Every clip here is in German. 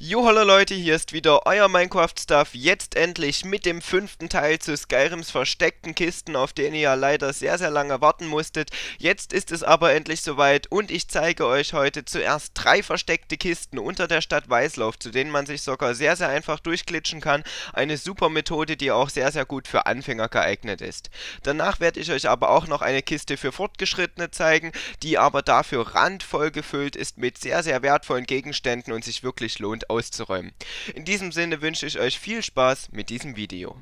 Jo hallo Leute, hier ist wieder euer Minecraft-Stuff, jetzt endlich mit dem fünften Teil zu Skyrims versteckten Kisten, auf den ihr ja leider sehr sehr lange warten musstet. Jetzt ist es aber endlich soweit und ich zeige euch heute zuerst drei versteckte Kisten unter der Stadt Weißlauf, zu denen man sich sogar sehr sehr einfach durchglitschen kann. Eine super Methode, die auch sehr sehr gut für Anfänger geeignet ist. Danach werde ich euch aber auch noch eine Kiste für Fortgeschrittene zeigen, die aber dafür randvoll gefüllt ist mit sehr sehr wertvollen Gegenständen und sich wirklich lohnt auszuräumen. In diesem Sinne wünsche ich euch viel Spaß mit diesem Video.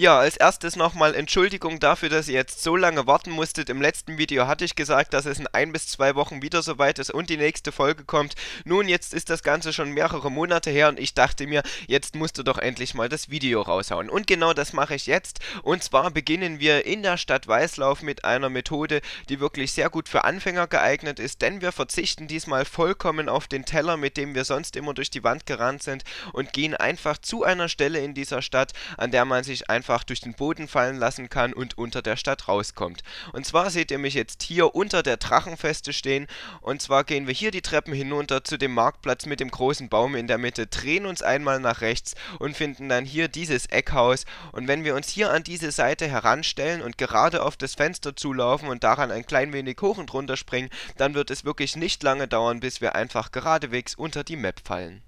Ja, als erstes nochmal Entschuldigung dafür, dass ihr jetzt so lange warten musstet. Im letzten Video hatte ich gesagt, dass es in ein bis zwei Wochen wieder soweit ist und die nächste Folge kommt. Nun, jetzt ist das Ganze schon mehrere Monate her und ich dachte mir, jetzt musst du doch endlich mal das Video raushauen. Und genau das mache ich jetzt. Und zwar beginnen wir in der Stadt Weißlauf mit einer Methode, die wirklich sehr gut für Anfänger geeignet ist, denn wir verzichten diesmal vollkommen auf den Teller, mit dem wir sonst immer durch die Wand gerannt sind und gehen einfach zu einer Stelle in dieser Stadt, an der man sich einfach einfach durch den Boden fallen lassen kann und unter der Stadt rauskommt. Und zwar seht ihr mich jetzt hier unter der Drachenfeste stehen und zwar gehen wir hier die Treppen hinunter zu dem Marktplatz mit dem großen Baum in der Mitte, drehen uns einmal nach rechts und finden dann hier dieses Eckhaus und wenn wir uns hier an diese Seite heranstellen und gerade auf das Fenster zulaufen und daran ein klein wenig hoch und runter springen, dann wird es wirklich nicht lange dauern, bis wir einfach geradewegs unter die Map fallen.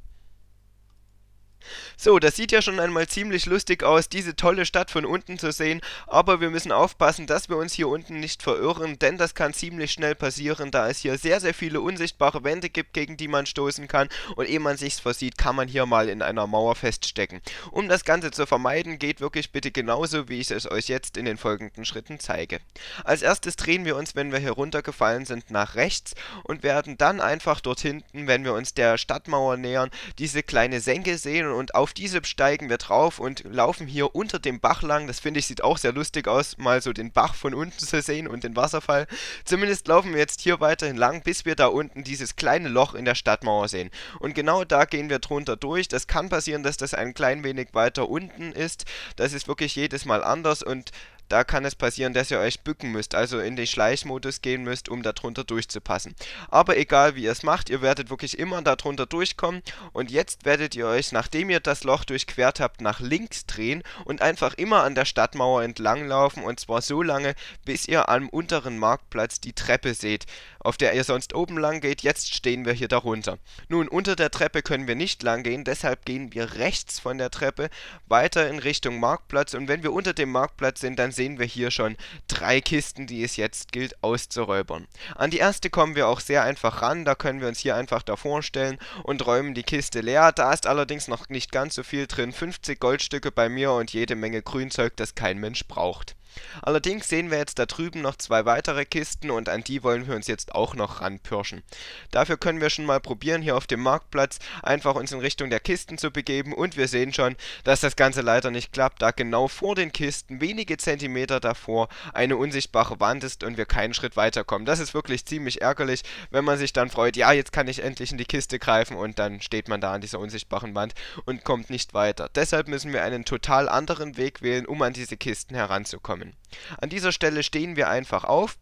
So, das sieht ja schon einmal ziemlich lustig aus, diese tolle Stadt von unten zu sehen, aber wir müssen aufpassen, dass wir uns hier unten nicht verirren, denn das kann ziemlich schnell passieren, da es hier sehr, sehr viele unsichtbare Wände gibt, gegen die man stoßen kann und ehe man sich's versieht, kann man hier mal in einer Mauer feststecken. Um das Ganze zu vermeiden, geht wirklich bitte genauso, wie ich es euch jetzt in den folgenden Schritten zeige. Als erstes drehen wir uns, wenn wir hier runtergefallen sind, nach rechts und werden dann einfach dort hinten, wenn wir uns der Stadtmauer nähern, diese kleine Senke sehen können und auf diese steigen wir drauf und laufen hier unter dem Bach lang. Das finde ich sieht auch sehr lustig aus, mal so den Bach von unten zu sehen und den Wasserfall. Zumindest laufen wir jetzt hier weiterhin lang, bis wir da unten dieses kleine Loch in der Stadtmauer sehen. Und genau da gehen wir drunter durch. Das kann passieren, dass das ein klein wenig weiter unten ist. Das ist wirklich jedes Mal anders und da kann es passieren, dass ihr euch bücken müsst, also in den Schleichmodus gehen müsst, um darunter durchzupassen. Aber egal wie ihr es macht, ihr werdet wirklich immer darunter durchkommen und jetzt werdet ihr euch, nachdem ihr das Loch durchquert habt, nach links drehen und einfach immer an der Stadtmauer entlang laufen und zwar so lange, bis ihr am unteren Marktplatz die Treppe seht, auf der ihr sonst oben lang geht, jetzt stehen wir hier darunter. Nun, unter der Treppe können wir nicht lang gehen, deshalb gehen wir rechts von der Treppe weiter in Richtung Marktplatz und wenn wir unter dem Marktplatz sind, dann sehen wir hier schon drei Kisten, die es jetzt gilt auszuräubern. An die erste kommen wir auch sehr einfach ran, da können wir uns hier einfach davor stellen und räumen die Kiste leer. Da ist allerdings noch nicht ganz so viel drin, 50 Goldstücke bei mir und jede Menge Grünzeug, das kein Mensch braucht. Allerdings sehen wir jetzt da drüben noch zwei weitere Kisten und an die wollen wir uns jetzt auch noch ranpirschen. Dafür können wir schon mal probieren, hier auf dem Marktplatz einfach uns in Richtung der Kisten zu begeben und wir sehen schon, dass das Ganze leider nicht klappt, da genau vor den Kisten, wenige Zentimeter davor, eine unsichtbare Wand ist und wir keinen Schritt weiterkommen. Das ist wirklich ziemlich ärgerlich, wenn man sich dann freut, ja, jetzt kann ich endlich in die Kiste greifen und dann steht man da an dieser unsichtbaren Wand und kommt nicht weiter. Deshalb müssen wir einen total anderen Weg wählen, um an diese Kisten heranzukommen. Namen. An dieser Stelle stehen wir einfach auf,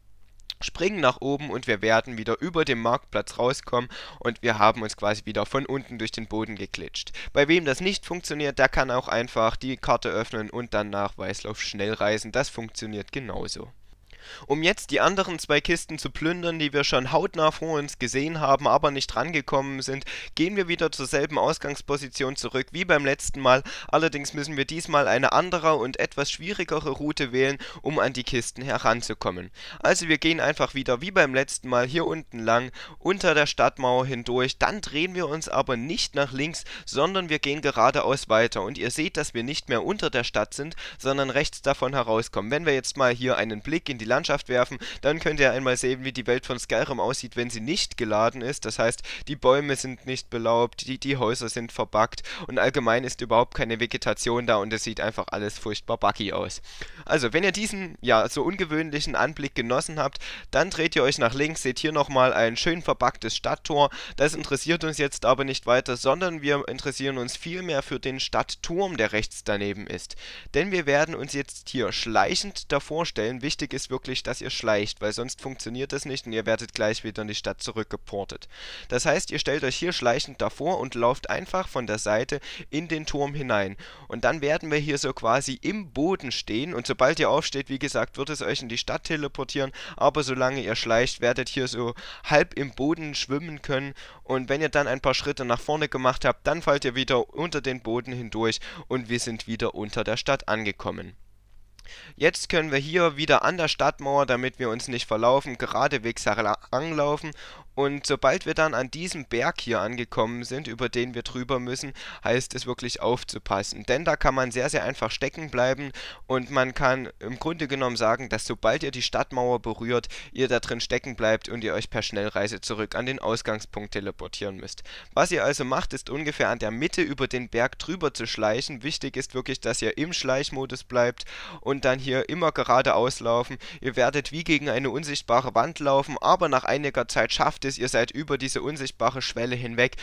springen nach oben und wir werden wieder über dem Marktplatz rauskommen und wir haben uns quasi wieder von unten durch den Boden geklitscht. Bei wem das nicht funktioniert, der kann auch einfach die Karte öffnen und dann nach Weißlauf schnell reisen. Das funktioniert genauso. Um jetzt die anderen zwei Kisten zu plündern, die wir schon hautnah vor uns gesehen haben, aber nicht rangekommen sind, gehen wir wieder zur selben Ausgangsposition zurück wie beim letzten Mal, allerdings müssen wir diesmal eine andere und etwas schwierigere Route wählen, um an die Kisten heranzukommen. Also wir gehen einfach wieder wie beim letzten Mal hier unten lang, unter der Stadtmauer hindurch, dann drehen wir uns aber nicht nach links, sondern wir gehen geradeaus weiter und ihr seht, dass wir nicht mehr unter der Stadt sind, sondern rechts davon herauskommen. Wenn wir jetzt mal hier einen Blick in die Landschaft werfen, dann könnt ihr einmal sehen, wie die Welt von Skyrim aussieht, wenn sie nicht geladen ist. Das heißt, die Bäume sind nicht belaubt, die, die Häuser sind verbuggt und allgemein ist überhaupt keine Vegetation da und es sieht einfach alles furchtbar buggy aus. Also, wenn ihr diesen, ja, so ungewöhnlichen Anblick genossen habt, dann dreht ihr euch nach links, seht hier nochmal ein schön verbuggtes Stadttor. Das interessiert uns jetzt aber nicht weiter, sondern wir interessieren uns vielmehr für den Stadtturm, der rechts daneben ist. Denn wir werden uns jetzt hier schleichend davor stellen. Wichtig ist wirklich, wirklich, dass ihr schleicht, weil sonst funktioniert das nicht und ihr werdet gleich wieder in die Stadt zurückgeportet. Das heißt, ihr stellt euch hier schleichend davor und lauft einfach von der Seite in den Turm hinein. Und dann werden wir hier so quasi im Boden stehen und sobald ihr aufsteht, wie gesagt, wird es euch in die Stadt teleportieren, aber solange ihr schleicht, werdet hier so halb im Boden schwimmen können und wenn ihr dann ein paar Schritte nach vorne gemacht habt, dann fallt ihr wieder unter den Boden hindurch und wir sind wieder unter der Stadt angekommen. Jetzt können wir hier wieder an der Stadtmauer, damit wir uns nicht verlaufen, geradewegs anlaufen und sobald wir dann an diesem Berg hier angekommen sind, über den wir drüber müssen, heißt es wirklich aufzupassen. Denn da kann man sehr, sehr einfach stecken bleiben und man kann im Grunde genommen sagen, dass sobald ihr die Stadtmauer berührt, ihr da drin stecken bleibt und ihr euch per Schnellreise zurück an den Ausgangspunkt teleportieren müsst. Was ihr also macht, ist ungefähr an der Mitte über den Berg drüber zu schleichen. Wichtig ist wirklich, dass ihr im Schleichmodus bleibt und dann hier immer geradeaus laufen. Ihr werdet wie gegen eine unsichtbare Wand laufen, aber nach einiger Zeit schafft ihr ist, ihr seid über diese unsichtbare Schwelle hinweg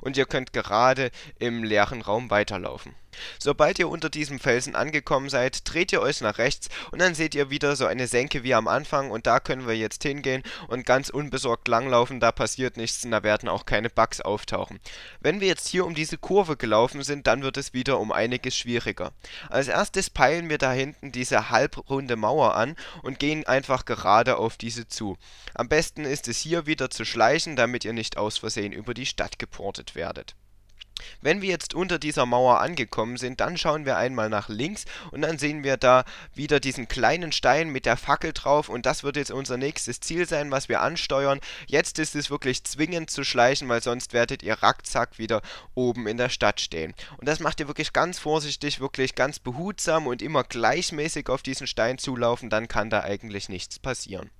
und ihr könnt gerade im leeren Raum weiterlaufen. Sobald ihr unter diesem Felsen angekommen seid, dreht ihr euch nach rechts und dann seht ihr wieder so eine Senke wie am Anfang und da können wir jetzt hingehen und ganz unbesorgt langlaufen, da passiert nichts und da werden auch keine Bugs auftauchen. Wenn wir jetzt hier um diese Kurve gelaufen sind, dann wird es wieder um einiges schwieriger. Als erstes peilen wir da hinten diese halbrunde Mauer an und gehen einfach gerade auf diese zu. Am besten ist es hier wieder zu schleichen, damit ihr nicht aus Versehen über die Stadt geportet werdet. Wenn wir jetzt unter dieser Mauer angekommen sind, dann schauen wir einmal nach links und dann sehen wir da wieder diesen kleinen Stein mit der Fackel drauf und das wird jetzt unser nächstes Ziel sein, was wir ansteuern. Jetzt ist es wirklich zwingend zu schleichen, weil sonst werdet ihr rackzack wieder oben in der Stadt stehen. Und das macht ihr wirklich ganz vorsichtig, wirklich ganz behutsam und immer gleichmäßig auf diesen Stein zulaufen, dann kann da eigentlich nichts passieren.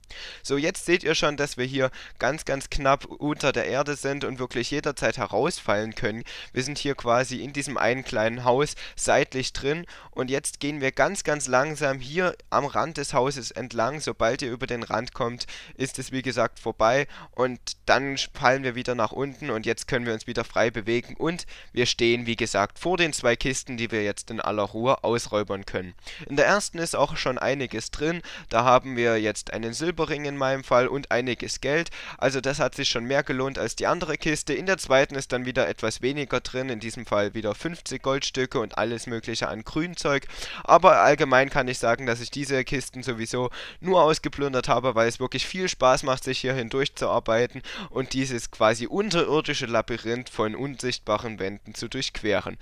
So, jetzt seht ihr schon, dass wir hier ganz, ganz knapp unter der Erde sind und wirklich jederzeit herausfallen können. Wir sind hier quasi in diesem einen kleinen Haus seitlich drin und jetzt gehen wir ganz, ganz langsam hier am Rand des Hauses entlang. Sobald ihr über den Rand kommt, ist es wie gesagt vorbei und dann fallen wir wieder nach unten und jetzt können wir uns wieder frei bewegen und wir stehen, wie gesagt, vor den zwei Kisten, die wir jetzt in aller Ruhe ausräubern können. In der ersten ist auch schon einiges drin. Da haben wir jetzt einen Silber Silberring in meinem Fall und einiges Geld. Also das hat sich schon mehr gelohnt als die andere Kiste. In der zweiten ist dann wieder etwas weniger drin, in diesem Fall wieder 50 Goldstücke und alles mögliche an Grünzeug. Aber allgemein kann ich sagen, dass ich diese Kisten sowieso nur ausgeplündert habe, weil es wirklich viel Spaß macht, sich hier hindurch zu arbeiten und dieses quasi unterirdische Labyrinth von unsichtbaren Wänden zu durchqueren.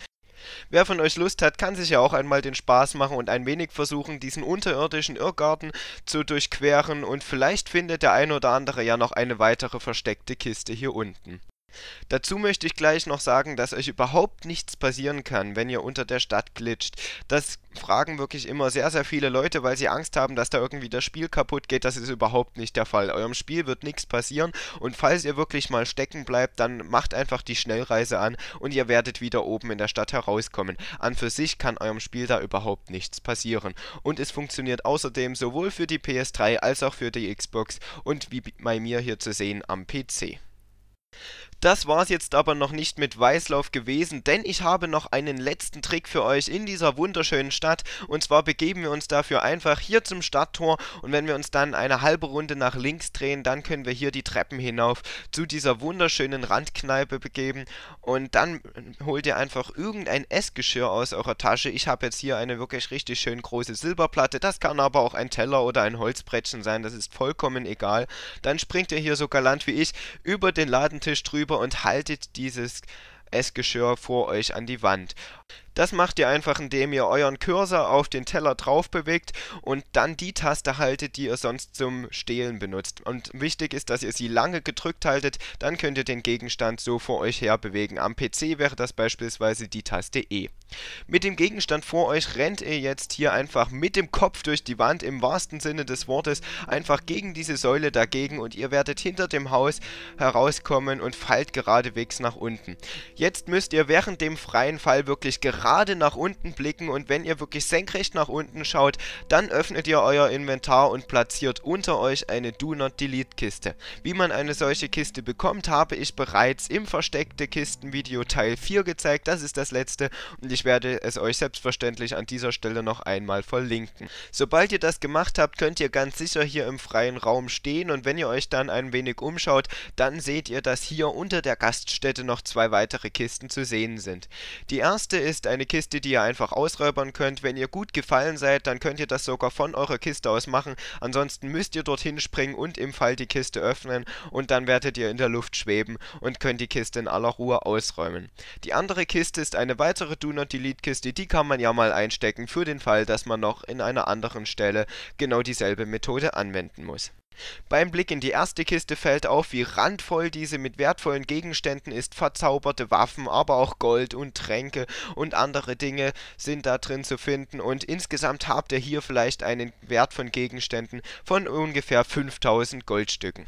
Wer von euch Lust hat, kann sich ja auch einmal den Spaß machen und ein wenig versuchen, diesen unterirdischen Irrgarten zu durchqueren und vielleicht findet der ein oder andere ja noch eine weitere versteckte Kiste hier unten. Dazu möchte ich gleich noch sagen, dass euch überhaupt nichts passieren kann, wenn ihr unter der Stadt glitscht. Das fragen wirklich immer sehr, sehr viele Leute, weil sie Angst haben, dass da irgendwie das Spiel kaputt geht. Das ist überhaupt nicht der Fall. Eurem Spiel wird nichts passieren und falls ihr wirklich mal stecken bleibt, dann macht einfach die Schnellreise an und ihr werdet wieder oben in der Stadt herauskommen. An für sich kann eurem Spiel da überhaupt nichts passieren. Und es funktioniert außerdem sowohl für die PS3 als auch für die Xbox und wie bei mir hier zu sehen am PC. Das war es jetzt aber noch nicht mit Weißlauf gewesen, denn ich habe noch einen letzten Trick für euch in dieser wunderschönen Stadt. Und zwar begeben wir uns dafür einfach hier zum Stadttor und wenn wir uns dann eine halbe Runde nach links drehen, dann können wir hier die Treppen hinauf zu dieser wunderschönen Randkneipe begeben. Und dann holt ihr einfach irgendein Essgeschirr aus eurer Tasche. Ich habe jetzt hier eine wirklich richtig schön große Silberplatte. Das kann aber auch ein Teller oder ein Holzbrettchen sein. Das ist vollkommen egal. Dann springt ihr hier so galant wie ich über den Ladentisch drüber drüber und haltet dieses Essgeschirr vor euch an die Wand. Das macht ihr einfach, indem ihr euren Cursor auf den Teller drauf bewegt und dann die Taste haltet, die ihr sonst zum Stehlen benutzt. Und wichtig ist, dass ihr sie lange gedrückt haltet, dann könnt ihr den Gegenstand so vor euch her bewegen. Am PC wäre das beispielsweise die Taste E. Mit dem Gegenstand vor euch rennt ihr jetzt hier einfach mit dem Kopf durch die Wand im wahrsten Sinne des Wortes einfach gegen diese Säule dagegen und ihr werdet hinter dem Haus herauskommen und fallt geradewegs nach unten. Jetzt müsst ihr während dem freien Fall wirklich gerade gerade nach unten blicken und wenn ihr wirklich senkrecht nach unten schaut, dann öffnet ihr euer Inventar und platziert unter euch eine Do Not Delete Kiste. Wie man eine solche Kiste bekommt, habe ich bereits im Versteckte Kisten Video Teil 4 gezeigt, das ist das letzte und ich werde es euch selbstverständlich an dieser Stelle noch einmal verlinken. Sobald ihr das gemacht habt, könnt ihr ganz sicher hier im freien Raum stehen und wenn ihr euch dann ein wenig umschaut, dann seht ihr, dass hier unter der Gaststätte noch zwei weitere Kisten zu sehen sind. Die erste ist eine Kiste, die ihr einfach ausräubern könnt. Wenn ihr gut gefallen seid, dann könnt ihr das sogar von eurer Kiste aus machen. Ansonsten müsst ihr dorthin springen und im Fall die Kiste öffnen und dann werdet ihr in der Luft schweben und könnt die Kiste in aller Ruhe ausräumen. Die andere Kiste ist eine weitere Do Not Delete Kiste, die kann man ja mal einstecken für den Fall, dass man noch in einer anderen Stelle genau dieselbe Methode anwenden muss. Beim Blick in die erste Kiste fällt auf, wie randvoll diese mit wertvollen Gegenständen ist, verzauberte Waffen, aber auch Gold und Tränke und andere Dinge sind da drin zu finden und insgesamt habt ihr hier vielleicht einen Wert von Gegenständen von ungefähr 5000 Goldstücken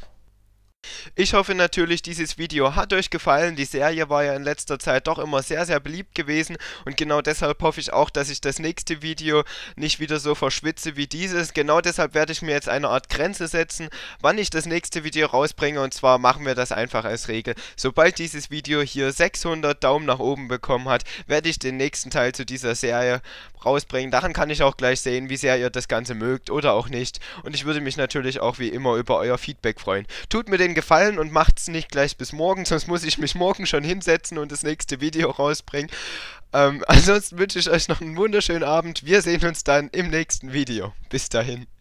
ich hoffe natürlich, dieses Video hat euch gefallen. Die Serie war ja in letzter Zeit doch immer sehr, sehr beliebt gewesen und genau deshalb hoffe ich auch, dass ich das nächste Video nicht wieder so verschwitze wie dieses. Genau deshalb werde ich mir jetzt eine Art Grenze setzen, wann ich das nächste Video rausbringe und zwar machen wir das einfach als Regel. Sobald dieses Video hier 600 Daumen nach oben bekommen hat, werde ich den nächsten Teil zu dieser Serie rausbringen. Daran kann ich auch gleich sehen, wie sehr ihr das Ganze mögt oder auch nicht und ich würde mich natürlich auch wie immer über euer Feedback freuen. Tut mir den einen Gefallen und macht es nicht gleich bis morgen, sonst muss ich mich morgen schon hinsetzen und das nächste Video rausbringen. Ähm, ansonsten wünsche ich euch noch einen wunderschönen Abend. Wir sehen uns dann im nächsten Video. Bis dahin.